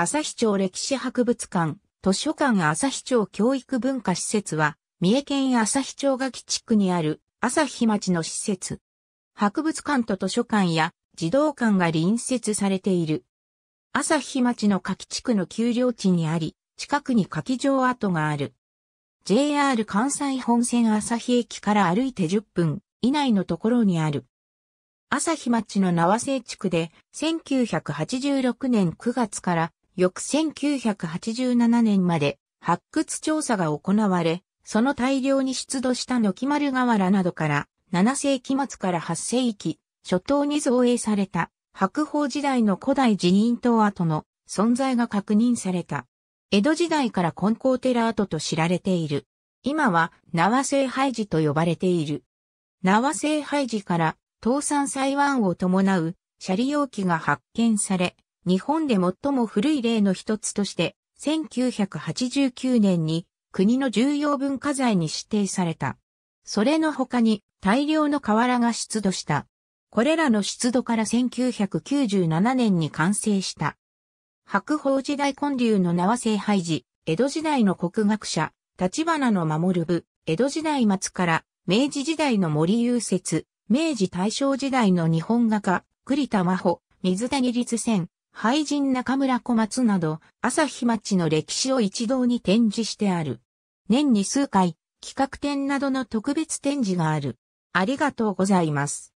朝日町歴史博物館、図書館朝日町教育文化施設は、三重県朝日町垣地区にある朝日町の施設。博物館と図書館や児童館が隣接されている。朝日町の柿地区の丘陵地にあり、近くに柿城跡がある。JR 関西本線朝日駅から歩いて10分以内のところにある。朝日町の縄製地区で1986年9月から翌1987年まで発掘調査が行われ、その大量に出土した軒丸瓦などから7世紀末から8世紀初頭に造営された白鳳時代の古代寺院塔跡の存在が確認された。江戸時代から根高寺跡と知られている。今は縄聖廃寺と呼ばれている。縄聖廃寺から倒産裁湾を伴う車利容器が発見され、日本で最も古い例の一つとして、1989年に国の重要文化財に指定された。それの他に大量の瓦が出土した。これらの出土から1997年に完成した。白鳳時代建立の縄製廃寺、江戸時代の国学者、立花の守る部、江戸時代末から明治時代の森遊説、明治大正時代の日本画家、栗田真帆、水谷立泉、俳人中村小松など、朝日町の歴史を一堂に展示してある。年に数回、企画展などの特別展示がある。ありがとうございます。